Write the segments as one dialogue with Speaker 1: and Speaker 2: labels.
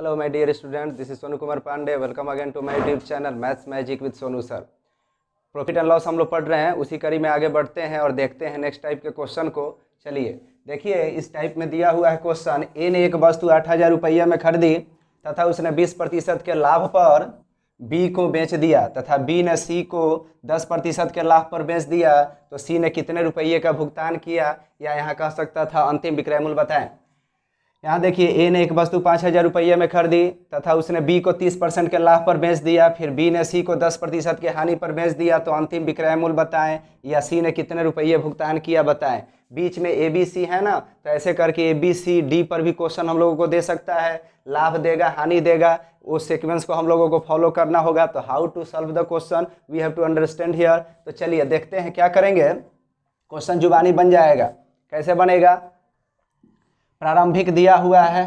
Speaker 1: hello my dear student this is Sonu Kumar Pandey welcome again to my YouTube channel maths magic with Sonu sir profit and loss हम लोग पढ़ रहे हैं उसी कड़ी में आगे बढ़ते हैं और देखते हैं नेक्स्ट टाइप के क्वेश्चन को चलिए देखिए इस टाइप में दिया हुआ है क्वेश्चन ए ने एक वस्तु आठ हज़ार रुपये में खरीदी तथा उसने बीस प्रतिशत के लाभ पर बी को बेच दिया तथा बी ने सी को दस प्रतिशत के लाभ पर बेच दिया तो सी ने कितने रुपये का भुगतान किया या यहाँ कह सकता था अंतिम विक्रय मूल्य बताएं यहाँ देखिए ए ने एक वस्तु पाँच हज़ार रुपये में खरीदी तथा उसने बी को तीस परसेंट के लाभ पर बेच दिया फिर बी ने सी को दस प्रतिशत के हानि पर बेच दिया तो अंतिम विक्रय मूल्य बताएं या सी ने कितने रुपये भुगतान किया बताएं बीच में ए बी सी है ना तो ऐसे करके ए बी सी डी पर भी क्वेश्चन हम लोगों को दे सकता है लाभ देगा हानि देगा उस सिक्वेंस को हम लोगों को फॉलो करना होगा तो how to solve the question we have to understand here तो चलिए देखते हैं क्या करेंगे क्वेश्चन जुबानी बन जाएगा कैसे बनेगा प्रारंभिक दिया हुआ है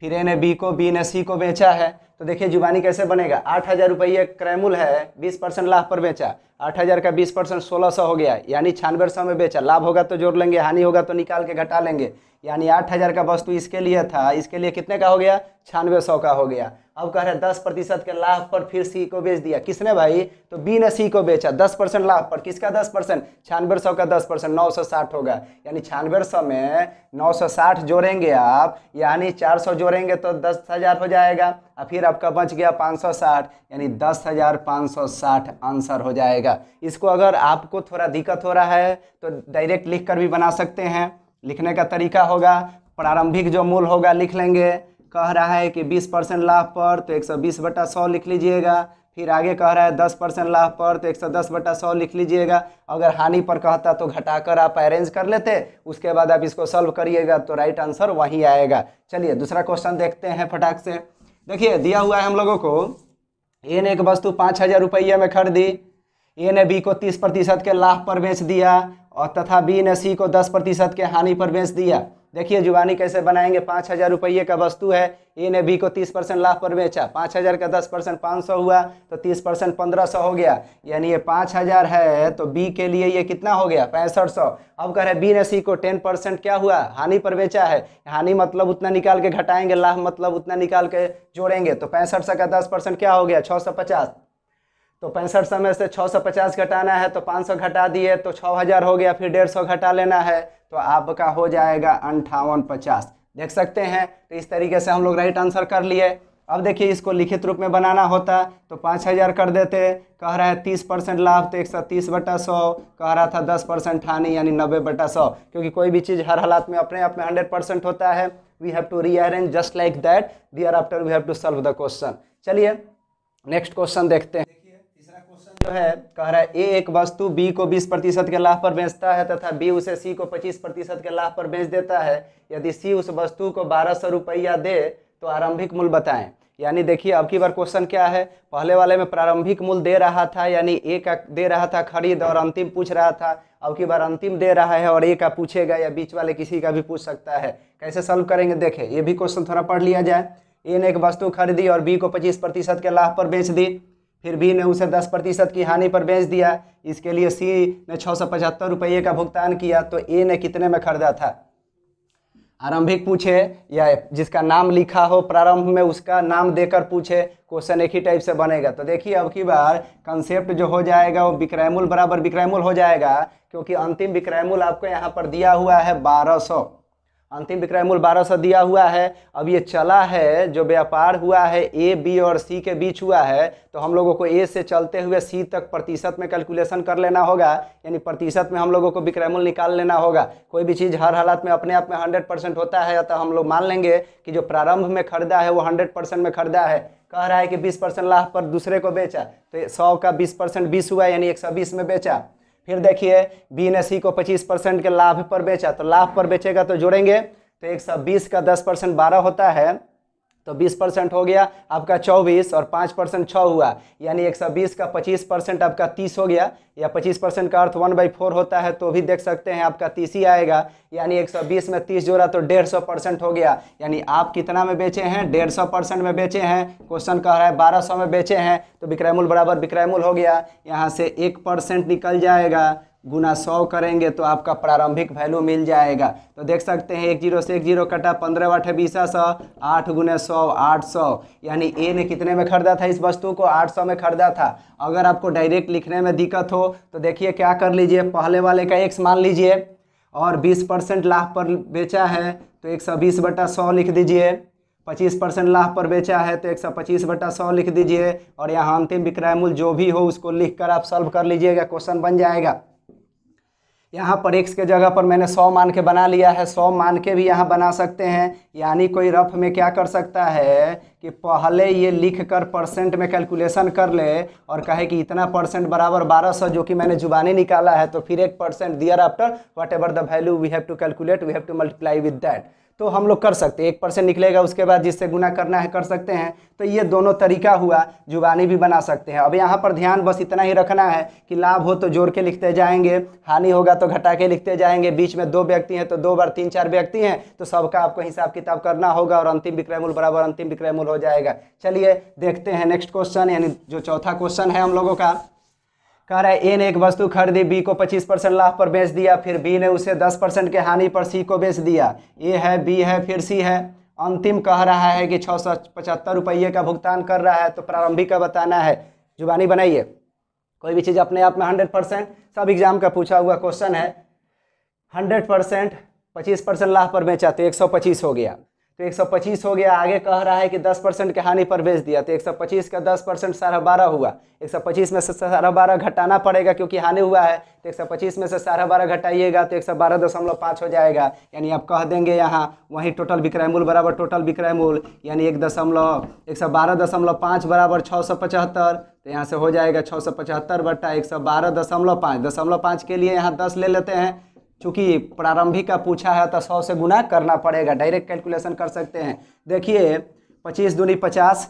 Speaker 1: फिर ए ने बी को बी ने सी को बेचा है तो देखिए जुबानी कैसे बनेगा आठ हज़ार रुपये क्रैमुल है बीस परसेंट लाभ पर बेचा आठ हज़ार का बीस परसेंट सोलह सौ हो गया यानी छानबे सौ में बेचा लाभ होगा तो जोड़ लेंगे हानि होगा तो निकाल के घटा लेंगे यानी आठ हज़ार का वस्तु इसके लिए था इसके लिए कितने का हो गया छियानवे सौ का हो गया अब कह रहे हैं दस प्रतिशत के लाभ पर फिर सी को बेच दिया किसने भाई तो बी ने सी को बेचा दस परसेंट लाभ पर किसका दस परसेंट छियानवे सौ का दस परसेंट नौ सौ साठ होगा यानी छियानवे सौ में नौ सौ साठ जोड़ेंगे आप यानी चार सौ जोड़ेंगे तो दस हज़ार हो जाएगा और फिर आपका बच गया पाँच सौ साठ यानी दस हज़ार पाँच सौ साठ आंसर हो जाएगा इसको अगर आपको थोड़ा दिक्कत हो रहा है तो डायरेक्ट लिख कर भी बना सकते हैं लिखने का तरीका होगा प्रारंभिक जो मूल होगा लिख लेंगे कह रहा है कि 20 परसेंट लाभ पर तो 120 सौ बीस बटा सौ लिख लीजिएगा फिर आगे कह रहा है 10 परसेंट लाभ पर तो 110 सौ दस बटा सौ लिख लीजिएगा अगर हानि पर कहता तो घटाकर आप अरेंज कर लेते उसके बाद आप इसको सॉल्व करिएगा तो राइट आंसर वहीं आएगा चलिए दूसरा क्वेश्चन देखते हैं फटाक से देखिए दिया हुआ है हम लोगों को ए ने एक वस्तु पाँच हज़ार रुपये में खरीदी ए ने बी को तीस प्रतिशत के लाभ पर बेच दिया और तथा बी ने सी को दस प्रतिशत के हानि पर बेच दिया देखिए जुबानी कैसे बनाएंगे पाँच हज़ार रुपये का वस्तु है ए ने बी को तीस परसेंट लाभ पर बेचा पाँच हज़ार का दस परसेंट पाँच सौ हुआ तो तीस परसेंट पंद्रह सौ हो गया यानी ये पाँच हज़ार है तो बी के लिए ये कितना हो गया पैंसठ सौ अब कह रहे बी ने सी को टेन परसेंट क्या हुआ हानि पर बेचा है हानि मतलब उतना निकाल के घटाएंगे लाभ मतलब उतना निकाल के जोड़ेंगे तो पैंसठ सौ का दस परसेंट क्या हो गया छः सौ पचास तो पैंसठ सौ में से 650 घटाना है तो 500 घटा दिए तो 6000 हो गया फिर डेढ़ सौ घटा लेना है तो आपका हो जाएगा अंठावन पचास देख सकते हैं तो इस तरीके से हम लोग राइट आंसर कर लिए अब देखिए इसको लिखित रूप में बनाना होता तो पाँच हज़ार कर देते कह रहा है तीस परसेंट लाभ तो एक सौ तीस बटा सौ कह रहा था दस परसेंट हानि यानी नब्बे बटा सौ क्योंकि कोई भी चीज़ हर हालात में अपने आप में हंड्रेड परसेंट होता है we have to rearrange just like that thereafter we have to solve the question चलिए नेक्स्ट क्वेश्चन देखते हैं जो है कह रहा है ए एक वस्तु बी को 20 प्रतिशत के लाभ पर बेचता है तथा बी उसे सी को 25 प्रतिशत के लाभ पर बेच देता है यदि सी उस वस्तु को बारह सौ रुपया दे तो आरंभिक मूल्य बताएं यानी देखिए अब की बार क्वेश्चन क्या है पहले वाले में प्रारंभिक मूल्य दे रहा था यानी ए का दे रहा था खरीद और अंतिम पूछ रहा था अब की बार अंतिम दे रहा है और ए का पूछेगा या बीच वाले किसी का भी पूछ सकता है कैसे सॉल्व करेंगे देखें ये भी क्वेश्चन थोड़ा पढ़ लिया जाए ए ने एक वस्तु खरीदी और बी को पच्चीस प्रतिशत के लाभ पर बेच दी फिर भी ने उसे दस प्रतिशत की हानि पर बेच दिया इसके लिए सी ने छः सौ पचहत्तर रुपये का भुगतान किया तो ए ने कितने में खरीदा था आरंभिक पूछे या जिसका नाम लिखा हो प्रारंभ में उसका नाम देकर पूछे क्वेश्चन एक ही टाइप से बनेगा तो देखिए अब की बार कंसेप्ट जो हो जाएगा वो विक्रयमूल बराबर विक्रयमूल हो जाएगा क्योंकि अंतिम विक्रयमूल आपको यहाँ पर दिया हुआ है बारह सौ अंतिम विक्रय मूल्य बारह सौ दिया हुआ है अब ये चला है जो व्यापार हुआ है ए बी और सी के बीच हुआ है तो हम लोगों को ए से चलते हुए सी तक प्रतिशत में कैलकुलेशन कर लेना होगा यानी प्रतिशत में हम लोगों को विक्रय मूल्य निकाल लेना होगा कोई भी चीज़ हर हालत में अपने आप में हंड्रेड परसेंट होता है तो हम लोग मान लेंगे कि जो प्रारंभ में खरीदा है वो हंड्रेड परसेंट में खरीदा है कह रहा है कि बीस परसेंट लाभ पर दूसरे को बेचा तो सौ का बीस परसेंट बीस हुआ यानी एक सौ बीस में बेचा फिर देखिए बी ने सी को 25 परसेंट के लाभ पर बेचा तो लाभ पर बेचेगा तो जोड़ेंगे तो एक बीस का 10 परसेंट बारह होता है तो 20 परसेंट हो गया आपका 24 और 5 परसेंट छः हुआ यानी 120 का 25 परसेंट आपका 30 हो गया या 25 परसेंट का अर्थ वन बाई फोर होता है तो भी देख सकते हैं आपका 30 ही आएगा यानी 120 में 30 जोड़ा तो 150 परसेंट हो गया यानी आप कितना में बेचे हैं 150 परसेंट में बेचे हैं क्वेश्चन कह रहा है बारह में बेचे हैं तो विक्रयमूल बराबर विक्रयमूल हो गया यहाँ से एक परसेंट निकल जाएगा गुना सौ करेंगे तो आपका प्रारंभिक वैल्यू मिल जाएगा तो देख सकते हैं एक जीरो से एक जीरो कटा पंद्रह अठे बीसा सौ आठ गुना सौ आठ सौ यानी ए ने कितने में खरीदा था इस वस्तु को आठ सौ में खरीदा था अगर आपको डायरेक्ट लिखने में दिक्कत हो तो देखिए क्या कर लीजिए पहले वाले का एक्स मान लीजिए और बीस परसेंट लाभ पर बेचा है तो एक सौ बीस बटा सौ लिख दीजिए पच्चीस परसेंट लाभ पर बेचा है तो एक सौ पच्चीस बटा सौ लिख दीजिए और यहाँ अंतिम विक्रय मूल्य जो भी हो उसको लिख कर आप सॉल्व कर लीजिएगा क्वेश्चन बन जाएगा यहाँ पर एक्स के जगह पर मैंने सौ मान के बना लिया है सौ मान के भी यहाँ बना सकते हैं यानी कोई रफ में क्या कर सकता है कि पहले ये लिख कर परसेंट में कैलकुलेशन कर ले और कहे कि इतना परसेंट बराबर बारह सौ जो कि मैंने जुबानी निकाला है तो फिर एक percent thereafter whatever the value we have to calculate we have to multiply with that तो हम लोग कर सकते हैं एक परसेंट निकलेगा उसके बाद जिससे गुना करना है कर सकते हैं तो ये दोनों तरीका हुआ जुबानी भी बना सकते हैं अब यहाँ पर ध्यान बस इतना ही रखना है कि लाभ हो तो जोड़ के लिखते जाएंगे हानि होगा तो घटा के लिखते जाएंगे बीच में दो व्यक्ति हैं तो दो बार तीन चार व्यक्ति हैं तो सबका आपको हिसाब किताब करना होगा और अंतिम विक्रय बराबर अंतिम विक्रय हो जाएगा चलिए देखते हैं नेक्स्ट क्वेश्चन यानी जो चौथा क्वेश्चन है हम लोगों का कह रहा है ए ने एक वस्तु खरीदी बी को 25 परसेंट लाभ पर बेच दिया फिर बी ने उसे 10 परसेंट के हानि पर सी को बेच दिया ए है बी है फिर सी है अंतिम कह रहा है कि छः सौ पचहत्तर रुपये का भुगतान कर रहा है तो प्रारंभिक का बताना है जुबानी बनाइए कोई भी चीज़ अपने आप में हंड्रेड परसेंट सब एग्जाम का पूछा हुआ क्वेश्चन है हंड्रेड परसेंट पच्चीस परसेंट लाभ पर बेचा तो एक सौ पच्चीस हो गया तो 125 हो गया आगे कह रहा है कि 10 परसेंट के हानि पर बेच दिया तो 125 का 10 परसेंट साढ़ा बारह हुआ 125 में से साढ़ा बारह घटाना पड़ेगा क्योंकि हानि हुआ है तो 125 में से साढ़े बारह घटाइएगा तो एक सौ बारह दशमलव पाँच हो जाएगा यानी आप कह देंगे यहाँ वहीं टोटल विक्रय मूल बराबर टोटल विक्रय मूल यानी एक दशमलव एक सौ बारह दशमलव पाँच बराबर छः सौ पचहत्तर तो यहाँ से हो जाएगा छः सौ पचहत्तर बट्टा एक सौ बारह दशमलव पाँच दशमलव पाँच के लिए यहाँ दस ले लेते हैं चूँकि प्रारंभिक का पूछा है तो सौ से गुना करना पड़ेगा डायरेक्ट कैलकुलेशन कर सकते हैं देखिए पच्चीस दूनी पचास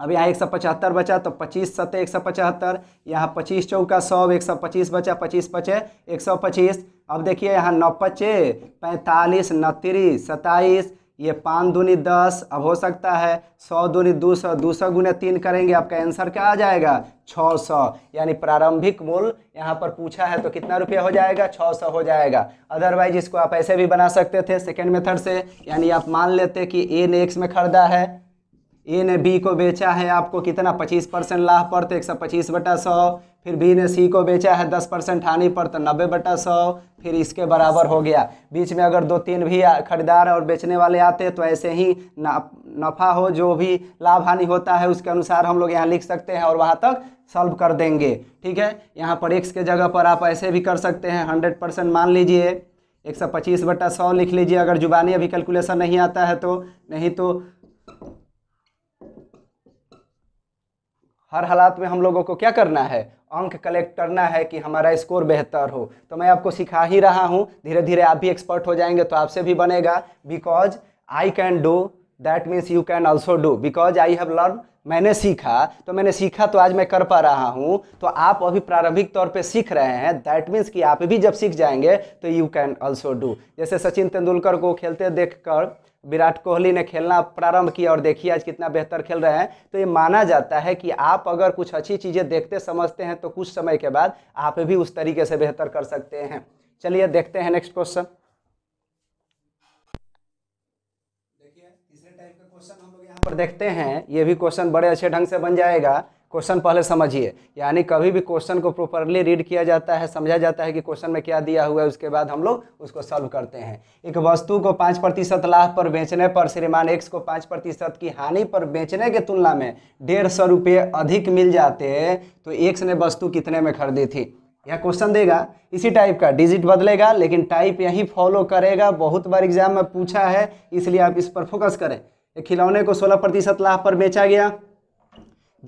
Speaker 1: अब यहाँ एक सौ पचहत्तर बचा तो पच्चीस सतह एक सौ पचहत्तर यहाँ पच्चीस चौका सौ एक सौ पच्चीस बचा पच्चीस पचे एक सौ पच्चीस अब देखिए यहाँ नौ पचे पैंतालीस नतीस सताईस ये पाँच दूनी दस अब हो सकता है सौ दूनी दो सौ दो सौ गुना तीन करेंगे आपका आंसर क्या आ जाएगा छः सौ यानी प्रारंभिक मूल यहाँ पर पूछा है तो कितना रुपया हो जाएगा छः सौ हो जाएगा अदरवाइज इसको आप ऐसे भी बना सकते थे सेकेंड मेथड से यानी आप मान लेते कि ए ने एक्स में खरीदा है ए ने बी को बेचा है आपको कितना पच्चीस परसेंट लाभ पर तो एक सौ पच्चीस बटा सौ फिर बी ने सी को बेचा है दस परसेंट हानि पर तो नब्बे बटा सौ फिर इसके बराबर हो गया बीच में अगर दो तीन भी खरीदार और बेचने वाले आते तो ऐसे ही नफ़ा हो जो भी लाभ हानि होता है उसके अनुसार हम लोग यहाँ लिख सकते हैं और वहाँ तक सॉल्व कर देंगे ठीक है यहाँ पर एक्स के जगह पर आप ऐसे भी कर सकते हैं हंड्रेड परसेंट मान लीजिए एक सौ पच्चीस बटा सौ लिख लीजिए अगर जुबानी अभी कैलकुलेशन नहीं आता है तो नहीं तो हर हालात में हम लोगों को क्या करना है अंक कलेक्ट करना है कि हमारा स्कोर बेहतर हो तो मैं आपको सिखा ही रहा हूँ धीरे धीरे आप भी एक्सपर्ट हो जाएंगे तो आपसे भी बनेगा because I can do that means you can also do because I have learn मैंने सीखा तो मैंने सीखा तो आज मैं कर पा रहा हूँ तो आप अभी प्रारंभिक तौर पे सीख रहे हैं दैट मीन्स कि आप भी जब सीख जाएंगे तो यू कैन ऑल्सो डू जैसे सचिन तेंदुलकर को खेलते देखकर विराट कोहली ने खेलना प्रारंभ किया और देखिए आज कितना बेहतर खेल रहे हैं तो ये माना जाता है कि आप अगर कुछ अच्छी चीज़ें देखते समझते हैं तो कुछ समय के बाद आप भी उस तरीके से बेहतर कर सकते हैं चलिए देखते हैं नेक्स्ट क्वेश्चन देखिए तीसरे टाइप का क्वेश्चन हम लोग यहाँ पर देखते हैं ये भी क्वेश्चन बड़े अच्छे ढंग से बन जाएगा क्वेश्चन पहले समझिए यानी कभी भी क्वेश्चन को प्रॉपरली रीड किया जाता है समझा जाता है कि क्वेश्चन में क्या दिया हुआ है उसके बाद हम लोग उसको सॉल्व करते हैं एक वस्तु को पाँच प्रतिशत लाभ पर बेचने पर श्रीमान एक्स को पाँच प्रतिशत की हानि पर बेचने के तुलना में डेढ़ सौ रुपये अधिक मिल जाते तो एक्स ने वस्तु कितने में खरीदी थी यह क्वेश्चन देगा इसी टाइप का डिजिट बदलेगा लेकिन टाइप यही फॉलो करेगा बहुत बार एग्जाम में पूछा है इसलिए आप इस पर फोकस करें खिलौने को सोलह प्रतिशत लाभ पर बेचा गया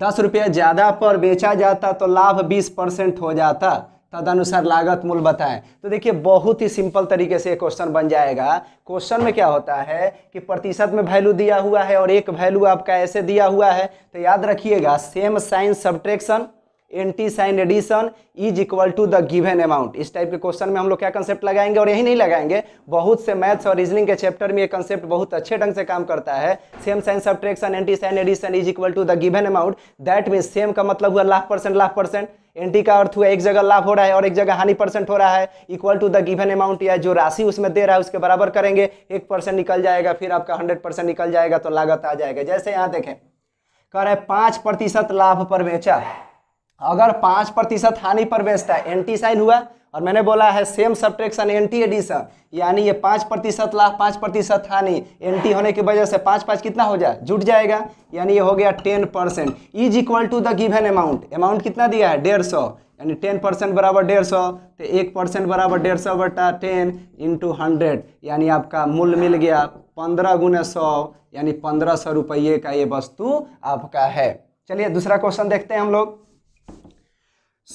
Speaker 1: दस रुपये ज़्यादा पर बेचा जाता तो लाभ बीस परसेंट हो जाता तदनुसार लागत मूल बताएं तो देखिए बहुत ही सिंपल तरीके से क्वेश्चन बन जाएगा क्वेश्चन में क्या होता है कि प्रतिशत में वैल्यू दिया हुआ है और एक वैल्यू आपका ऐसे दिया हुआ है तो याद रखिएगा सेम साइंस subtraction anti sign addition is equal to the given amount इस टाइप के क्वेश्चन में हम लोग क्या कंसेप्ट लगाएंगे और यही नहीं लगाएंगे बहुत से मैथ्स और रीजनिंग के चैप्टर में ये कंसेप्ट बहुत अच्छे ढंग से काम करता है same sign subtraction anti sign addition is equal to the given amount that mean same का मतलब हुआ loss percent loss percent anti का अर्थ हुआ एक जगह लाभ हो रहा है और एक जगह हानि परसेंट हो रहा है equal to the given amount या जो राशि उसमें दे रहा है उसके बराबर करेंगे एक परसेंट निकल जाएगा फिर आपका हंड्रेड परसेंट निकल जाएगा तो लागत आ जाएगा जैसे यहाँ देखें कह रहे हैं पाँच प्रतिशत लाभ पर बेचा अगर पाँच प्रतिशत हानि पर बेचता है एंटी साइन हुआ और मैंने बोला है सेम सब्ट्रैक्शन एंटी एडिशन यानी ये पाँच प्रतिशत लाभ पाँच प्रतिशत हानि एंटी होने की वजह से पाँच पाँच कितना हो जाए जुट जाएगा यानी ये हो गया ten percent is equal to the given amount amount कितना दिया है डेढ़ सौ यानी टेन परसेंट बराबर डेढ़ सौ तो एक परसेंट बराबर डेढ़ सौ बटा टेन इंटू हंड्रेड यानी आपका मूल्य मिल गया पंद्रह गुना सौ यानी पंद्रह सौ रुपये का ये वस्तु आपका है चलिए दूसरा क्वेश्चन देखते हैं हम लोग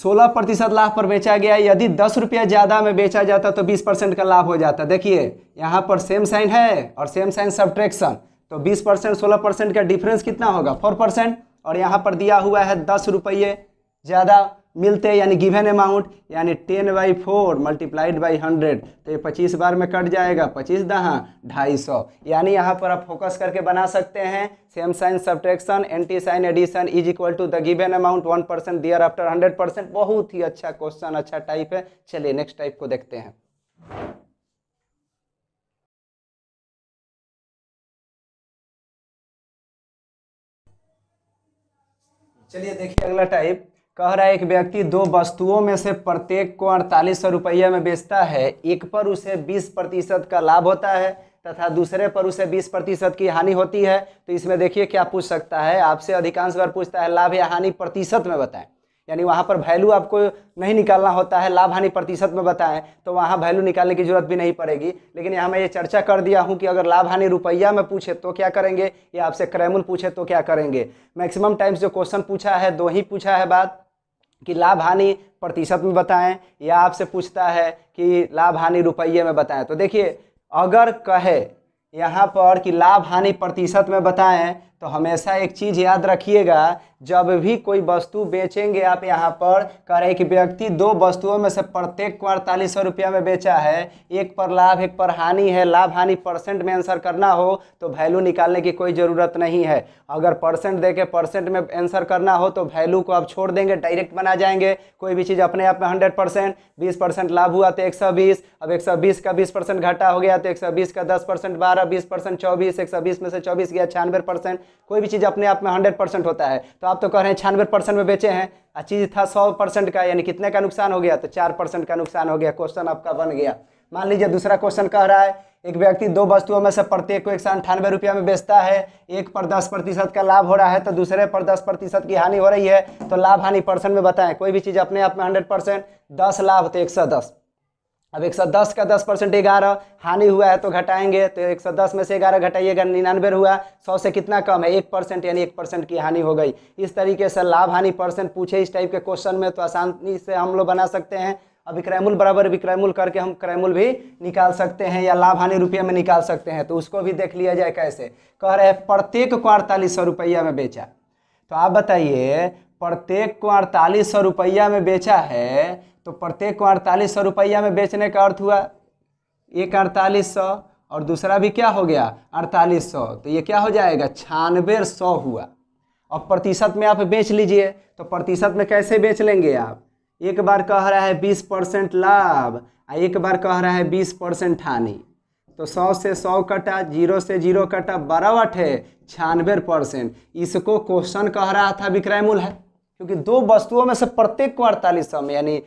Speaker 1: सोलह प्रतिशत लाभ पर बेचा गया यदि दस रुपया ज़्यादा में बेचा जाता तो बीस परसेंट का लाभ हो जाता देखिए यहाँ पर सेम साइन है और सेम साइन सब्ट्रैक्शन तो बीस परसेंट सोलह परसेंट का डिफरेंस कितना होगा फोर परसेंट और यहाँ पर दिया हुआ है दस रुपये ज़्यादा मिलते हैं यानी गिवेन अमाउंट यानी ten by four multiplied by hundred तो ये पच्चीस बार में कट जाएगा पच्चीस दहा ढाई सौ यानी यहाँ पर आप फोकस करके बना सकते हैं same sign subtraction anti sign addition is equal to the given amount one percent thereafter hundred percent बहुत ही अच्छा क्वेश्चन अच्छा टाइप है चलिए नेक्स्ट टाइप को देखते हैं चलिए देखिए अगला टाइप कह रहा है एक व्यक्ति दो वस्तुओं में से प्रत्येक को अड़तालीस सौ रुपये में बेचता है एक पर उसे बीस प्रतिशत का लाभ होता है तथा दूसरे पर उसे बीस प्रतिशत की हानि होती है तो इसमें देखिए क्या पूछ सकता है आपसे अधिकांश बार पूछता है लाभ या हानि प्रतिशत में बताएं यानी वहाँ पर वैल्यू आपको नहीं निकालना होता है लाभ हानि प्रतिशत में बताएं तो वहाँ वैल्यू निकालने की जरूरत भी नहीं पड़ेगी लेकिन यहाँ मैं ये चर्चा कर दिया हूँ कि अगर लाभ हानि रुपया में पूछे तो क्या करेंगे या आपसे क्रैमुल पूछे तो क्या करेंगे मैक्सिमम टाइम्स जो क्वेश्चन पूछा है दो ही पूछा है बात कि लाभ हानि प्रतिशत में बताएं या आपसे पूछता है कि लाभ हानि रुपये में बताएं तो देखिए अगर कहे यहाँ पर कि लाभ हानि प्रतिशत में बताएं तो हमेशा एक चीज़ याद रखिएगा जब भी कोई वस्तु बेचेंगे आप यहाँ पर कह रहे कि व्यक्ति दो वस्तुओं में से प्रत्येक को अड़तालीस सौ रुपया में बेचा है एक पर लाभ एक पर हानि है लाभ हानि परसेंट में आंसर करना हो तो वैल्यू निकालने की कोई ज़रूरत नहीं है अगर परसेंट दे के परसेंट में आंसर करना हो तो वैल्यू को आप छोड़ देंगे डायरेक्ट बना जाएंगे कोई भी चीज़ अपने आप में हंड्रेड परसेंट बीस परसेंट लाभ हुआ तो एक सौ बीस अब एक सौ बीस का बीस परसेंट घाटा हो गया तो एक सौ बीस का दस परसेंट बारह बीस परसेंट चौबीस एक सौ बीस में से चौबीस गया छियानवे परसेंट कोई भी चीज़ अपने आप में हंड्रेड परसेंट होता है तो आप तो कह रहे हैं छियानवे परसेंट में बेचे हैं और चीज़ था सौ परसेंट का यानी कितने का नुकसान हो गया तो चार परसेंट का नुकसान हो गया क्वेश्चन आपका बन गया मान लीजिए दूसरा क्वेश्चन कह रहा है एक व्यक्ति दो वस्तुओं में से प्रत्येक को एक सौ अंठानवे रुपया में बेचता है एक पर दस प्रतिशत का लाभ हो रहा है तो दूसरे पर दस प्रतिशत की हानि हो रही है तो लाभ हानि परसेंट में बताएं कोई भी चीज़ अपने आप में हंड्रेड परसेंट दस लाभ तो एक सौ दस अब 110 का 10 परसेंट ग्यारह हानि हुआ है तो घटाएंगे तो 110 में से ग्यारह घटाइएगा निन्यानवे हुआ 100 से कितना कम है एक परसेंट यानी एक परसेंट की हानि हो गई इस तरीके से लाभ हानि परसेंट पूछे इस टाइप के क्वेश्चन में तो आसानी से हम लोग बना सकते हैं अब विक्रयमूल बराबर विक्रयमूल करके हम क्रयमूल भी निकाल सकते हैं या लाभ हानि रुपये में निकाल सकते हैं तो उसको भी देख लिया जाए कैसे कह रहे हैं प्रत्येक को अड़तालीस सौ रुपया में बेचा तो आप बताइए प्रत्येक को अड़तालीस सौ रुपया में बेचा है तो प्रत्येक को अड़तालीस सौ रुपया में बेचने का अर्थ हुआ एक अड़तालीस सौ और दूसरा भी क्या हो गया अड़तालीस सौ तो ये क्या हो जाएगा छियानवे सौ हुआ और प्रतिशत में आप बेच लीजिए तो प्रतिशत में कैसे बेच लेंगे आप एक बार कह रहा है बीस परसेंट लाभ और एक बार कह रहा है बीस परसेंट हानि तो सौ से सौ कटा जीरो से जीरो कटा बरावट है छानबे परसेंट इसको क्वेश्चन कह रहा था विक्रय मूल है क्योंकि दो वस्तुओं में से प्रत्येक को अड़तालीस सौ में यानी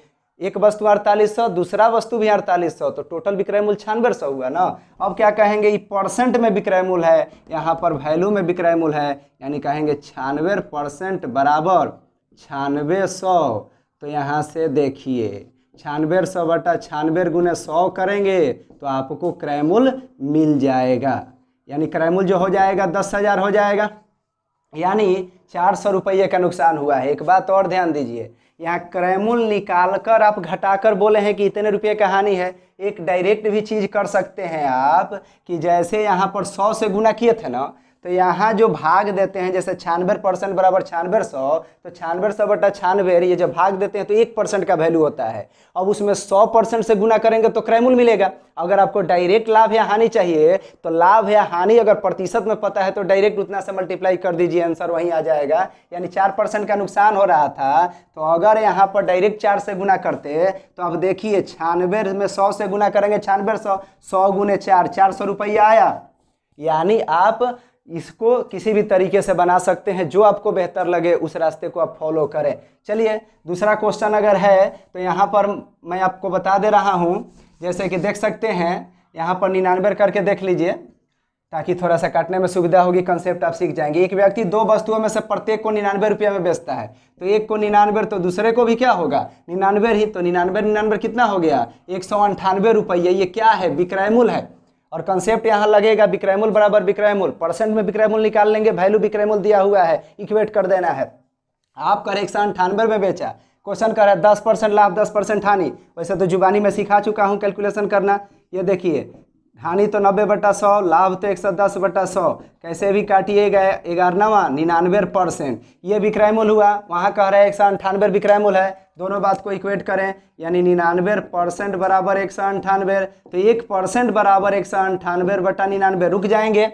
Speaker 1: एक वस्तु अड़तालीस सौ दूसरा वस्तु भी अड़तालीस सौ तो टोटल विक्रय मूल छानबे सौ हुआ ना अब क्या कहेंगे ये परसेंट में विक्रय मूल है यहाँ पर वैल्यू में विक्रय मूल है यानी कहेंगे छानवे परसेंट बराबर छानवे सौ तो यहाँ से देखिए छानवे सौ बटा छानबे गुने सौ करेंगे तो आपको क्रय मिल जाएगा यानी क्रय जो हो जाएगा दस हज़ार हो जाएगा यानी चार सौ रुपये का नुकसान हुआ है एक बात और ध्यान दीजिए यहाँ क्रैमुल निकाल कर आप घटाकर बोले हैं कि इतने रुपये का हानि है एक डायरेक्ट भी चीज़ कर सकते हैं आप कि जैसे यहाँ पर सौ से गुना किए थे ना तो यहाँ जो भाग देते हैं जैसे छियानवे परसेंट बराबर छियानवे सौ तो छियानवे सौ बटा छियानवे ये जब भाग देते हैं तो एक परसेंट का वैल्यू होता है अब उसमें सौ परसेंट से गुना करेंगे तो क्रैमूल मिलेगा अगर आपको डायरेक्ट लाभ या हानि चाहिए तो लाभ या हानि अगर प्रतिशत में पता है तो डायरेक्ट उतना से मल्टीप्लाई कर दीजिए आंसर वहीं आ जाएगा यानी चार परसेंट का नुकसान हो रहा था तो अगर यहाँ पर डायरेक्ट चार से गुना करते तो अब देखिए छियानवे में सौ से गुना करेंगे छियानवे सौ सौ गुने चार चार सौ रुपया आया यानी आप इसको किसी भी तरीके से बना सकते हैं जो आपको बेहतर लगे उस रास्ते को आप फॉलो करें चलिए दूसरा क्वेश्चन अगर है तो यहाँ पर मैं आपको बता दे रहा हूँ जैसे कि देख सकते हैं यहाँ पर निन्यानवे करके देख लीजिए ताकि थोड़ा सा काटने में सुविधा होगी कंसेप्ट आप सीख जाएंगे एक व्यक्ति दो वस्तुओं में से प्रत्येक को निन्यानवे रुपये में बेचता है तो एक को निन्यानवे तो दूसरे को भी क्या होगा निन्यानवे ही तो निन्यानवे निन्यानवे कितना हो गया एक सौ अंठानवे रुपये ये क्या है विक्रयमूल है और कंसेप्ट यहाँ लगेगा विक्रयमूल बराबर विक्रयमूल परसेंट में विक्रयमूल निकाल लेंगे वैल्यू विक्रयमूल दिया हुआ है इक्वेट कर देना है आपका रिक्शा अंठानवे में बेचा क्वेश्चन कर रहा है दस परसेंट लाभ दस परसेंट हानि वैसे तो जुबानी में सिखा चुका हूँ कैलकुलेशन करना ये देखिए हानि तो नब्बे बटा सौ लाभ तो एक सौ दस बटा सौ कैसे भी काटिए गए ग्यारहवा निन्यानवे परसेंट ये विक्रय मूल हुआ वहाँ कह रहे हैं एक सौ अंठानवे विक्रय मूल है दोनों बात को इक्वेट करें यानी निन्यानवे परसेंट बराबर एक सौ अंठानवे तो एक परसेंट बराबर एक सौ अंठानवे बटा निन्यानवे रुक जाएंगे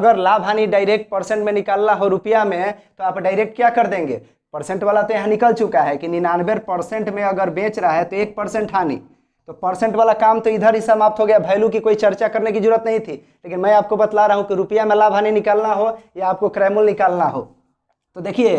Speaker 1: अगर लाभ हानि डायरेक्ट परसेंट में निकालना हो रुपया में तो आप डायरेक्ट क्या कर देंगे परसेंट वाला तो यहाँ निकल चुका है कि निन्यानवे परसेंट में अगर बेच रहा है तो एक परसेंट हानि तो परसेंट वाला काम तो इधर ही समाप्त हो गया वैल्यू की कोई चर्चा करने की जरूरत नहीं थी लेकिन मैं आपको बतला रहा हूँ कि रुपया में लाभ हानि निकालना हो या आपको क्रैमुल निकालना हो तो देखिए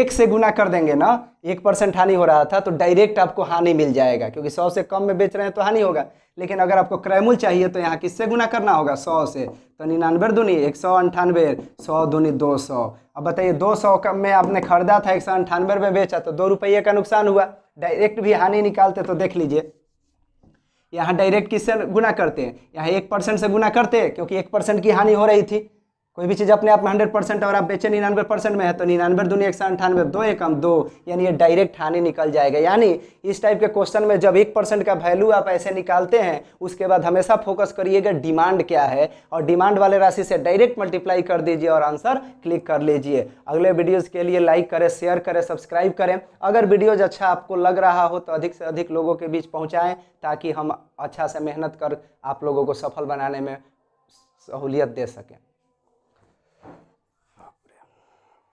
Speaker 1: एक से गुना कर देंगे ना एक परसेंट हानि हो रहा था तो डायरेक्ट आपको हानि मिल जाएगा क्योंकि सौ से कम में बेच रहे हैं तो हानि होगा लेकिन अगर आपको क्रैमुल चाहिए तो यहाँ किससे गुना करना होगा सौ से तो निन्यानवे दूनी एक सौ अंठानवे सौ दूनी दो सौ अब बताइए दो सौ का में आपने खरीदा था एक सौ अंठानवे में बेचा तो दो रुपये का नुकसान हुआ डायरेक्ट भी हानि निकालते तो देख लीजिए यहाँ डायरेक्ट किससे गुना करते हैं यहाँ एक परसेंट से गुना करते हैं क्योंकि एक परसेंट की हानि हो रही थी कोई भी चीज़ अपने आप में हंड्रेड परसेंट और आप बेचे निन्यानवे परसेंट में है तो निन्यानवे दुनिया एक सौ अंठानवे दो एक हम दो यानी ये डायरेक्ट हानि निकल जाएगा यानी इस टाइप के क्वेश्चन में जब एक परसेंट का वैल्यू आप ऐसे निकालते हैं उसके बाद हमेशा फोकस करिएगा डिमांड क्या है और डिमांड वाले राशि से डायरेक्ट मल्टीप्लाई कर दीजिए और आंसर क्लिक कर लीजिए अगले वीडियोज़ के लिए लाइक करें शेयर करें सब्सक्राइब करें अगर वीडियोज अच्छा आपको लग रहा हो तो अधिक से अधिक लोगों के बीच पहुँचाएँ ताकि हम अच्छा से मेहनत कर आप लोगों को सफल बनाने में सहूलियत दे सकें